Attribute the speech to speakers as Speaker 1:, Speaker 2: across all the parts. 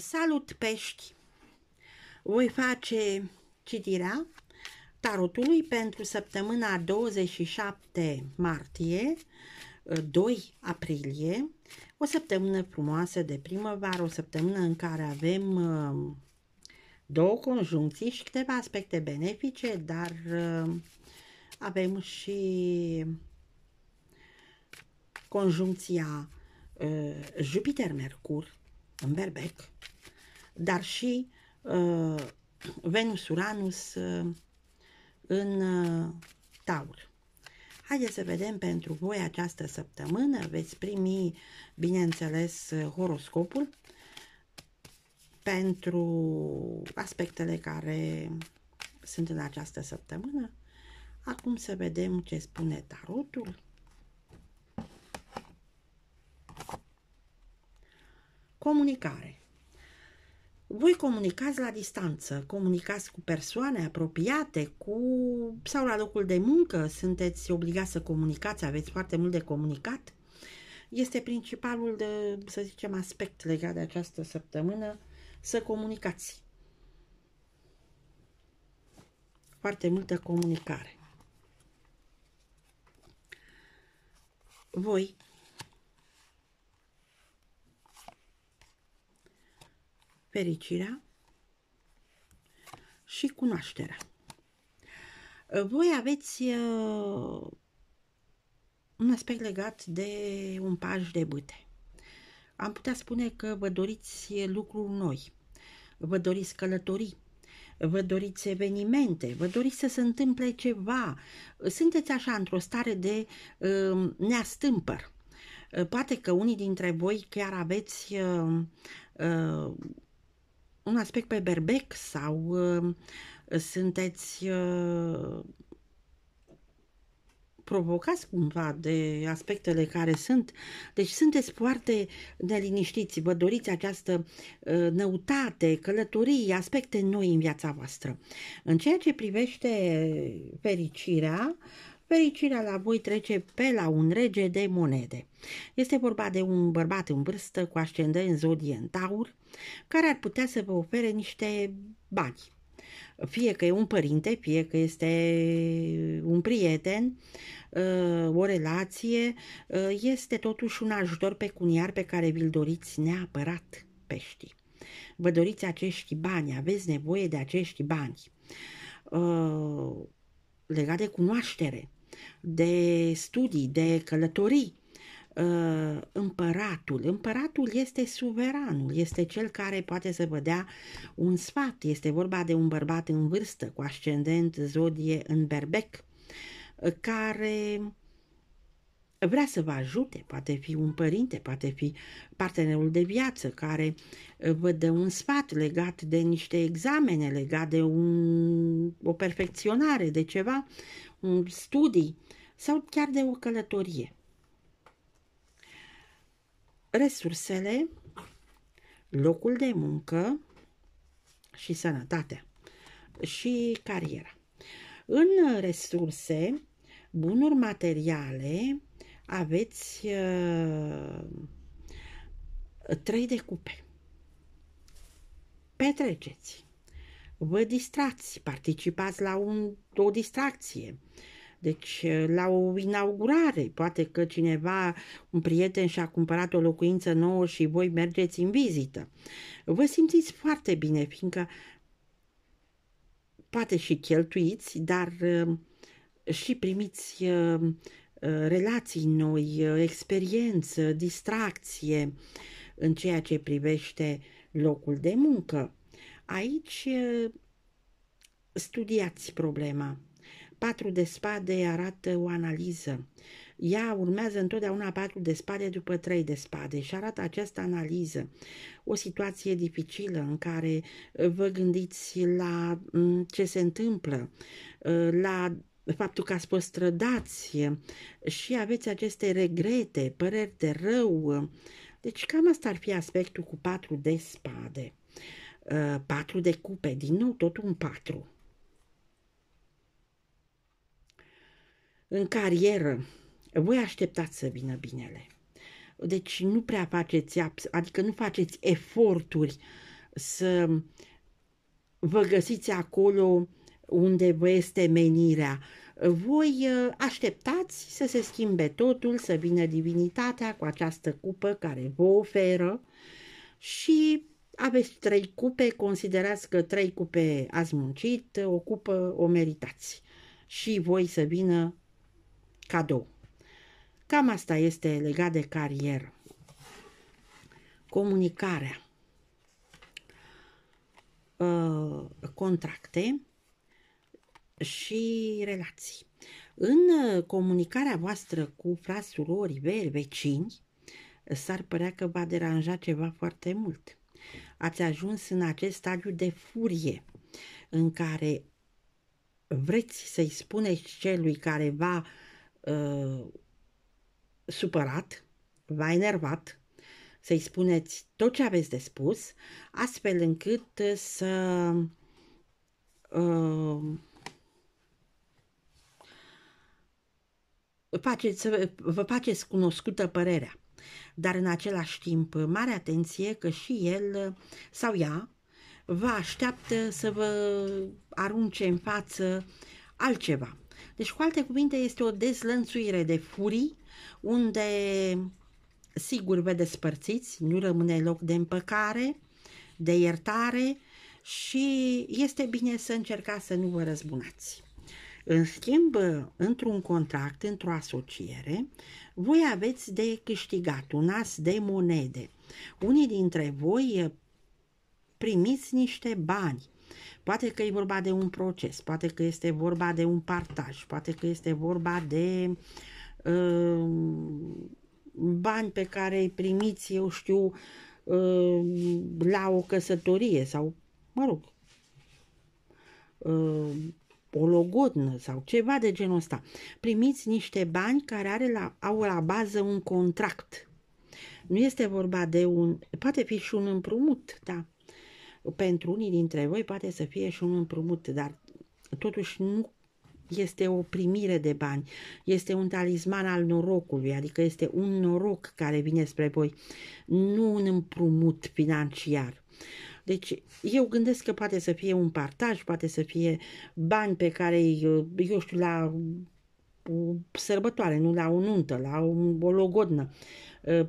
Speaker 1: Salut pești! Voi face citirea tarotului pentru săptămâna 27 martie 2 uh, aprilie, o săptămână frumoasă de primăvară, o săptămână în care avem uh, două conjuncții și câteva aspecte benefice, dar uh, avem și conjuncția Jupiter-Mercur în berbec, dar și uh, Venus-Uranus uh, în uh, Taur. Haideți să vedem pentru voi această săptămână. Veți primi, bineînțeles, horoscopul pentru aspectele care sunt în această săptămână. Acum să vedem ce spune tarotul. Comunicare voi comunicați la distanță, comunicați cu persoane apropiate, cu sau la locul de muncă, sunteți obligați să comunicați, aveți foarte mult de comunicat. Este principalul, de, să zicem, aspect legat de această săptămână, să comunicați. Foarte multă comunicare. Voi fericirea și cunoașterea. Uh, voi aveți uh, un aspect legat de un paj de bute. Am putea spune că vă doriți lucruri noi, vă doriți călătorii, vă doriți evenimente, vă doriți să se întâmple ceva. Sunteți așa într-o stare de uh, neastâmpăr. Uh, poate că unii dintre voi chiar aveți uh, uh, un aspect pe berbec sau uh, sunteți uh, provocați cumva de aspectele care sunt. Deci sunteți foarte neliniștiți, vă doriți această uh, năutate, călătorii, aspecte noi în viața voastră. În ceea ce privește fericirea, uh, Fericirea la voi trece pe la un rege de monede. Este vorba de un bărbat în vârstă cu ascendent zodie în taur, care ar putea să vă ofere niște bani. Fie că e un părinte, fie că este un prieten, uh, o relație, uh, este totuși un ajutor pecuniar pe care vi-l doriți neapărat peștii. Vă doriți acești bani, aveți nevoie de acești bani. Uh, legat de cunoaștere, de studii, de călătorii. Uh, împăratul. Împăratul este suveranul, este cel care poate să vă dea un sfat. Este vorba de un bărbat în vârstă, cu ascendent zodie în berbec, uh, care vrea să vă ajute, poate fi un părinte, poate fi partenerul de viață care uh, vă dă un sfat legat de niște examene, legat de un, o perfecționare, de ceva, studii sau chiar de o călătorie. Resursele, locul de muncă și sănătatea și cariera. În resurse, bunuri materiale, aveți uh, trei cupe. Petreceți vă distrați, participați la un, o distracție. Deci, la o inaugurare, poate că cineva, un prieten și-a cumpărat o locuință nouă și voi mergeți în vizită. Vă simțiți foarte bine, fiindcă poate și cheltuiți, dar și primiți relații noi, experiență, distracție în ceea ce privește locul de muncă. Aici studiați problema. Patru de spade arată o analiză. Ea urmează întotdeauna patru de spade după trei de spade și arată această analiză. O situație dificilă în care vă gândiți la ce se întâmplă, la faptul că ați fost strădați și aveți aceste regrete, păreri de rău. Deci cam asta ar fi aspectul cu patru de spade. Eh, patru de cupe, din nou tot un patru. În carieră, voi așteptați să vină binele. Deci nu prea faceți, adică nu faceți eforturi să vă găsiți acolo unde vă este menirea. Voi eh, așteptați să se schimbe totul, să vină divinitatea cu această cupă care vă oferă și aveți trei cupe, considerați că trei cupe ați muncit, o cupă o meritați și voi să vină cadou. Cam asta este legat de carieră. Comunicarea. Uh, contracte și relații. În uh, comunicarea voastră cu frați, surori, vecini, s-ar părea că va deranja ceva foarte mult ați ajuns în acest stadiu de furie în care vreți să-i spuneți celui care va uh, supărat, va enervat, să-i spuneți tot ce aveți de spus, astfel încât să uh, faceți, vă faceți cunoscută părerea. Dar în același timp, mare atenție că și el sau ea vă așteaptă să vă arunce în față altceva. Deci, cu alte cuvinte, este o dezlănțuire de furii unde sigur vă despărțiți, nu rămâne loc de împăcare, de iertare și este bine să încercați să nu vă răzbunați. În schimb, într-un contract, într-o asociere, voi aveți de câștigat un as de monede. Unii dintre voi eh, primiți niște bani. Poate că e vorba de un proces, poate că este vorba de un partaj, poate că este vorba de uh, bani pe care îi primiți, eu știu, uh, la o căsătorie sau, mă rog, uh, o logodnă sau ceva de genul ăsta. Primiți niște bani care are la, au la bază un contract. Nu este vorba de un... poate fi și un împrumut, da. Pentru unii dintre voi poate să fie și un împrumut, dar totuși nu este o primire de bani, este un talisman al norocului, adică este un noroc care vine spre voi, nu un împrumut financiar. Uh, deci eu gândesc că poate să fie un partaj, poate să fie bani pe care, eu știu, la o sărbătoare, nu la o nuntă, la o, logodnă. Ă,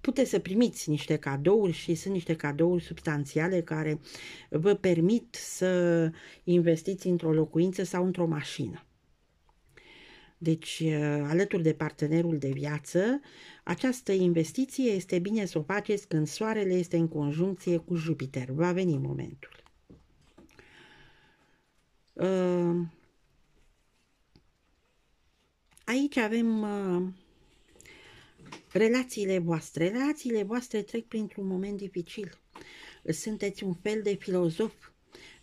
Speaker 1: puteți să primiți niște cadouri și sunt niște cadouri substanțiale care vă permit să investiți într-o locuință sau într-o mașină. Deci, uh, alături de partenerul de viață, această investiție este bine să o faceți când soarele este în conjuncție cu Jupiter. Va veni momentul. Uh, aici avem uh, relațiile voastre. Relațiile voastre trec printr-un moment dificil. Sunteți un fel de filozof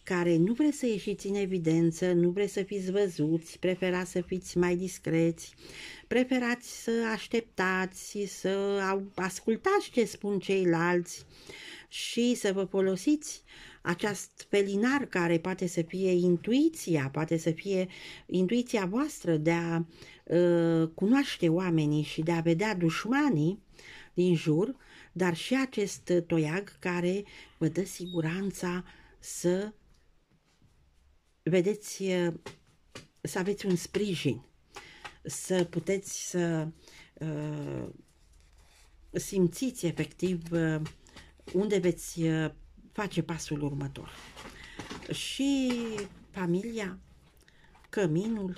Speaker 1: care nu vreți să ieșiți în evidență, nu vreți să fiți văzuți, preferați să fiți mai discreți, preferați să așteptați, să ascultați ce spun ceilalți și să vă folosiți acest felinar care poate să fie intuiția, poate să fie intuiția voastră de a uh, cunoaște oamenii și de a vedea dușmanii din jur, dar și acest toiag care vă dă siguranța să vedeți, să aveți un sprijin, să puteți să uh, simțiți efectiv uh, unde veți uh, face pasul următor. Și familia, căminul,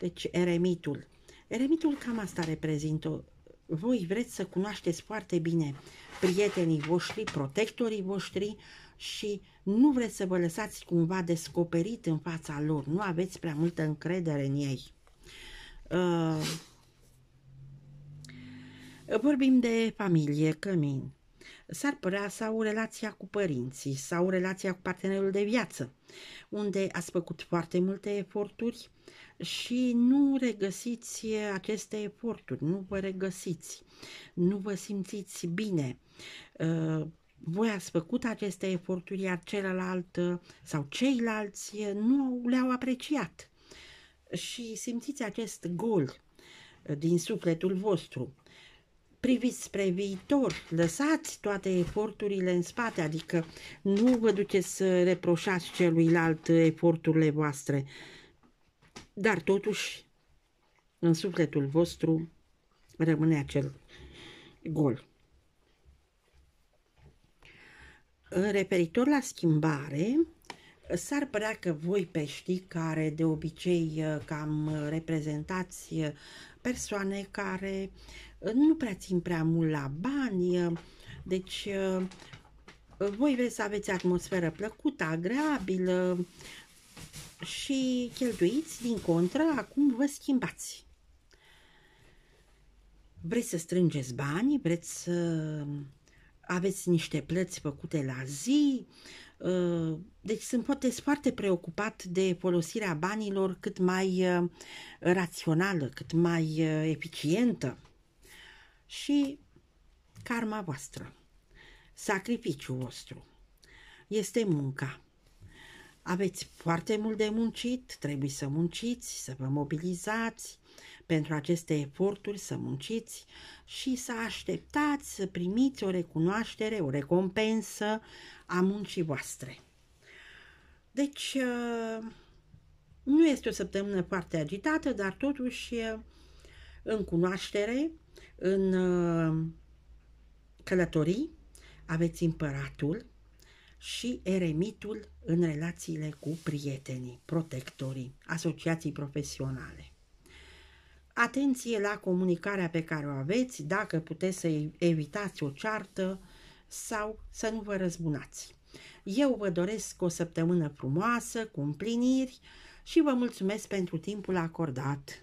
Speaker 1: deci eremitul. Eremitul cam asta reprezintă. Voi vreți să cunoașteți foarte bine prietenii voștri, protectorii voștri și uh, nu vreți să vă lăsați cumva descoperit în fața lor, nu aveți prea multă încredere în ei. Uh, vorbim de familie, cămin. S-ar părea au relația cu părinții sau relația cu partenerul de viață, unde ați făcut foarte multe eforturi și nu regăsiți aceste eforturi, nu vă regăsiți, nu vă simțiți bine. Uh, voi ați făcut aceste eforturi, iar celălalt uh, sau ceilalți uh, nu le-au apreciat. Și simțiți acest gol uh, din sufletul vostru. Priviți spre viitor, lăsați toate eforturile în spate, adică nu vă duceți să reproșați celuilalt eforturile voastre, dar totuși în sufletul vostru rămâne acel gol. Referitor la schimbare, s-ar părea că voi pești care de obicei uh, cam reprezentați uh, persoane care uh, nu prea țin prea mult la bani, deci voi vreți să aveți atmosferă plăcută, agreabilă și cheltuiți, din contră, acum vă schimbați. Vreți să strângeți bani, vreți să aveți niște plăți făcute la zi, uh, deci sunt poate foarte preocupat de folosirea banilor cât mai uh, rațională, cât mai uh, eficientă. Și karma voastră, sacrificiul vostru, este munca. Aveți foarte mult de muncit, trebuie să munciți, să vă mobilizați, pentru aceste eforturi, să munciți și să așteptați să primiți o recunoaștere, o recompensă a muncii voastre. Deci, uh, nu este o săptămână foarte agitată, dar totuși uh, în cunoaștere, în uh, călătorii, aveți împăratul și eremitul în relațiile cu prietenii, protectorii, asociații profesionale atenție la comunicarea pe care o aveți, dacă puteți să evitați o ceartă sau să nu vă răzbunați. Eu vă doresc o săptămână frumoasă, cu împliniri și vă mulțumesc pentru timpul acordat.